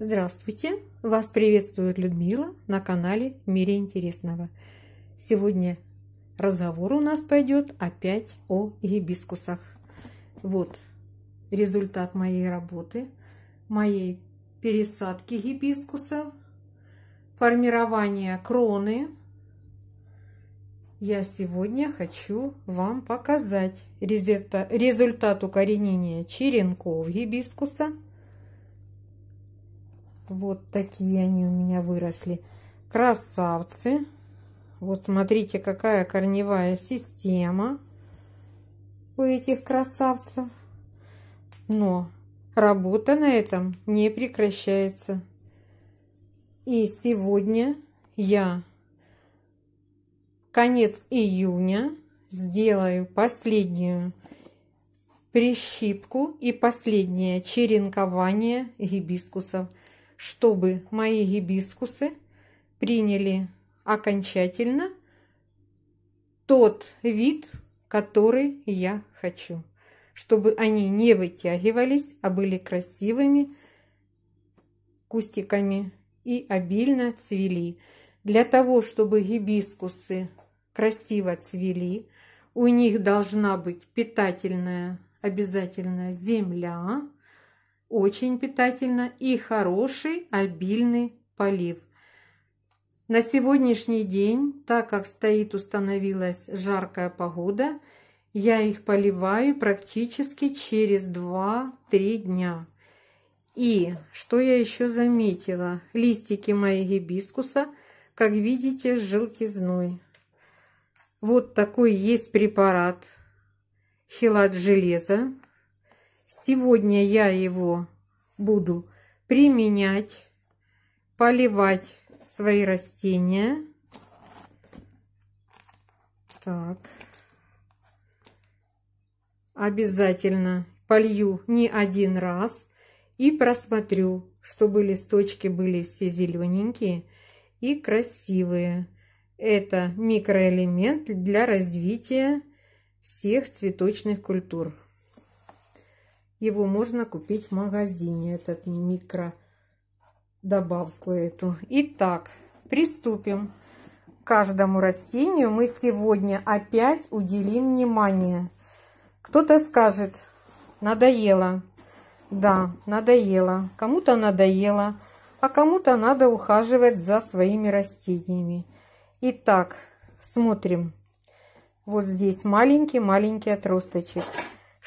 Здравствуйте! Вас приветствует Людмила на канале в Мире Интересного. Сегодня разговор у нас пойдет опять о гибискусах. Вот результат моей работы, моей пересадки гибискусов, формирование кроны. Я сегодня хочу вам показать результат укоренения черенков гибискуса – вот такие они у меня выросли. Красавцы. Вот смотрите, какая корневая система у этих красавцев. Но работа на этом не прекращается. И сегодня я конец июня сделаю последнюю прищипку и последнее черенкование гибискусов чтобы мои гибискусы приняли окончательно тот вид, который я хочу, чтобы они не вытягивались, а были красивыми кустиками и обильно цвели. Для того, чтобы гибискусы красиво цвели, у них должна быть питательная обязательно земля, очень питательно и хороший обильный полив. На сегодняшний день, так как стоит установилась жаркая погода, я их поливаю практически через 2-3 дня. И что я еще заметила, листики моей гибискуса, как видите, с желтизной. Вот такой есть препарат хилат железа сегодня я его буду применять, поливать свои растения. Так. Обязательно полью не один раз и просмотрю, чтобы листочки были все зелененькие и красивые. Это микроэлемент для развития всех цветочных культур. Его можно купить в магазине, этот микро добавку эту. Итак, приступим. к Каждому растению мы сегодня опять уделим внимание. Кто-то скажет, надоело. Да, надоело. Кому-то надоело, а кому-то надо ухаживать за своими растениями. Итак, смотрим. Вот здесь маленький-маленький отросточек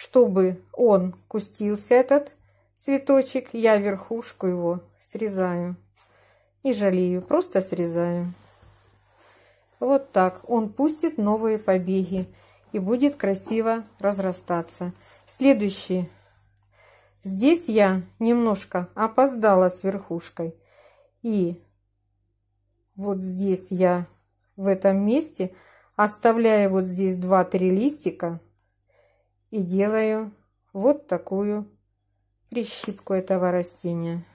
чтобы он кустился, этот цветочек, я верхушку его срезаю. не жалею, просто срезаю. Вот так он пустит новые побеги и будет красиво разрастаться. Следующий. Здесь я немножко опоздала с верхушкой. И вот здесь я в этом месте оставляю вот здесь 2-3 листика и делаю вот такую прищипку этого растения.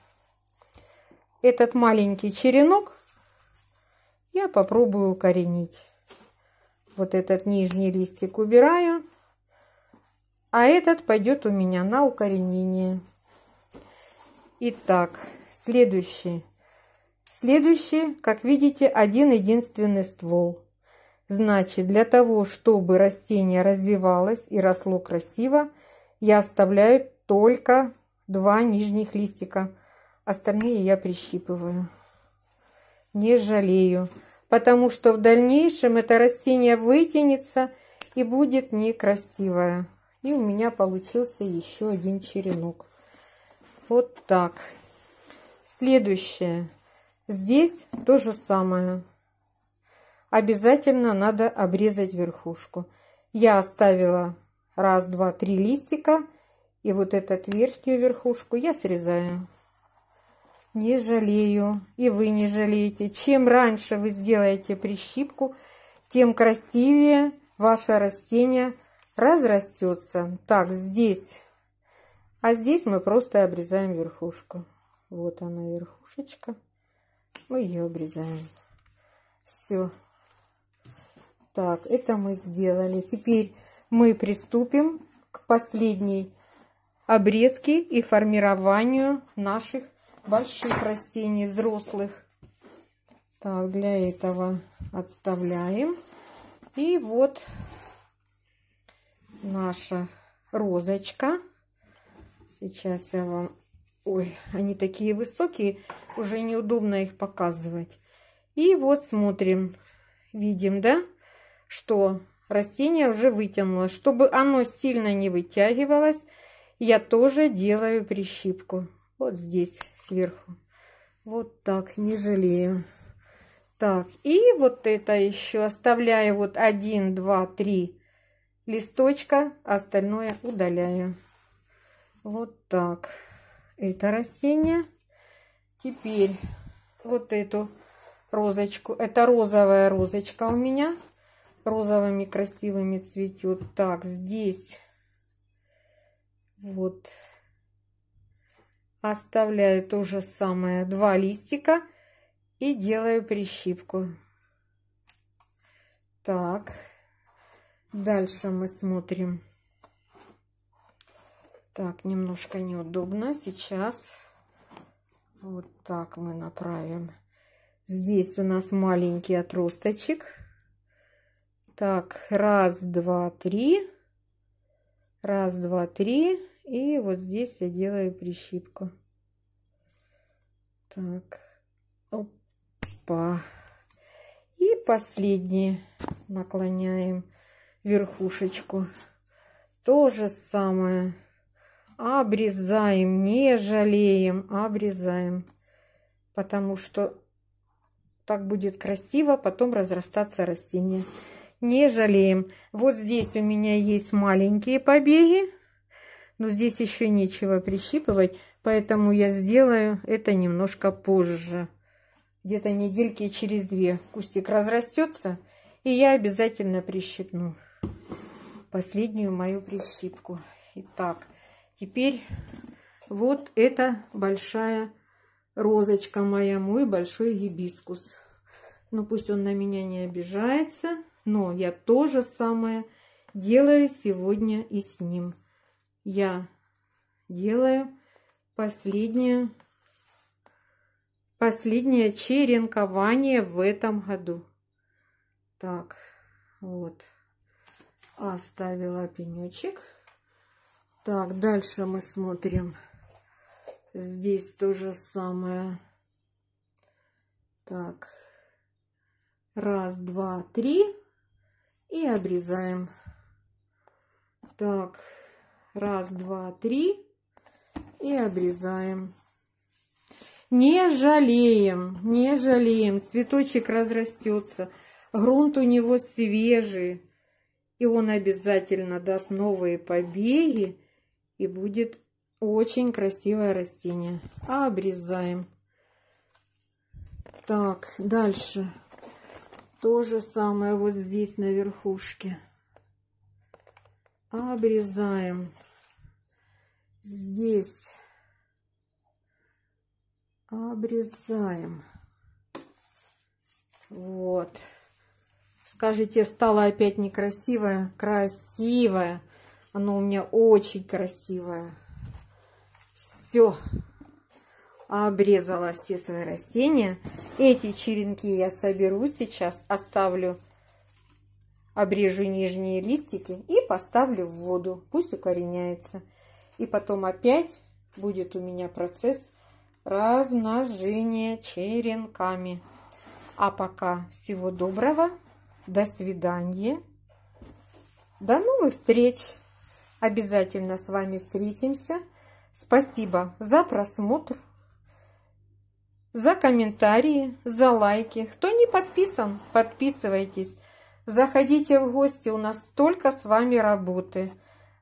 Этот маленький черенок я попробую укоренить. Вот этот нижний листик убираю, а этот пойдет у меня на укоренение. Итак, следующий. Следующий, как видите, один единственный ствол. Значит, для того, чтобы растение развивалось и росло красиво, я оставляю только два нижних листика. Остальные я прищипываю. Не жалею, потому что в дальнейшем это растение вытянется и будет некрасивое. И у меня получился еще один черенок. Вот так. Следующее. Здесь то же самое. Обязательно надо обрезать верхушку. Я оставила раз, два, три листика. И вот этот верхнюю верхушку я срезаю. Не жалею. И вы не жалеете. Чем раньше вы сделаете прищипку, тем красивее ваше растение разрастется. Так, здесь. А здесь мы просто обрезаем верхушку. Вот она верхушечка. Мы ее обрезаем. Все. Так, это мы сделали. Теперь мы приступим к последней обрезке и формированию наших больших растений, взрослых. Так, для этого отставляем. И вот наша розочка. Сейчас я вам... Ой, они такие высокие, уже неудобно их показывать. И вот смотрим, видим, да? что растение уже вытянулось. Чтобы оно сильно не вытягивалось, я тоже делаю прищипку. Вот здесь сверху. Вот так, не жалею. Так, и вот это еще оставляю вот один, два, три листочка, остальное удаляю. Вот так. Это растение. Теперь вот эту розочку. Это розовая розочка у меня розовыми красивыми цветет. Так, здесь вот оставляю то же самое, два листика и делаю прищипку. Так, дальше мы смотрим. Так, немножко неудобно сейчас. Вот так мы направим. Здесь у нас маленький отросточек. Так, раз, два, три. Раз, два, три. И вот здесь я делаю прищипку. Так, опа. И последний наклоняем верхушечку. То же самое. Обрезаем, не жалеем, обрезаем. Потому что так будет красиво, потом разрастаться растение не жалеем. Вот здесь у меня есть маленькие побеги, но здесь еще нечего прищипывать, поэтому я сделаю это немножко позже. Где-то недельки через две кустик разрастется, и я обязательно прищипну последнюю мою прищипку. Итак, теперь вот эта большая розочка моя, мой большой гибискус. Ну, пусть он на меня не обижается. Но я то же самое делаю сегодня и с ним. Я делаю последнее, последнее черенкование в этом году. Так, вот. Оставила пенечек. Так, дальше мы смотрим. Здесь то же самое. Так, раз, два, три и обрезаем. Так, раз, два, три и обрезаем. Не жалеем, не жалеем. Цветочек разрастется. Грунт у него свежий. И он обязательно даст новые побеги. И будет очень красивое растение. Обрезаем. Так, дальше. То же самое вот здесь на верхушке. Обрезаем. Здесь обрезаем. Вот. Скажите, стала опять некрасивая? Красивая. Оно у меня очень красивое. Все обрезала все свои растения. Эти черенки я соберу сейчас, оставлю, обрежу нижние листики и поставлю в воду. Пусть укореняется. И потом опять будет у меня процесс размножения черенками. А пока всего доброго, до свидания, до новых встреч. Обязательно с вами встретимся. Спасибо за просмотр за комментарии, за лайки. Кто не подписан, подписывайтесь. Заходите в гости, у нас столько с вами работы.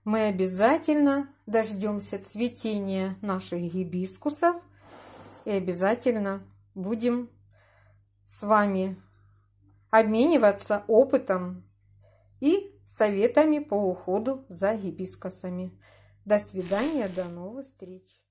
Мы обязательно дождемся цветения наших гибискусов и обязательно будем с вами обмениваться опытом и советами по уходу за гибискусами. До свидания, до новых встреч!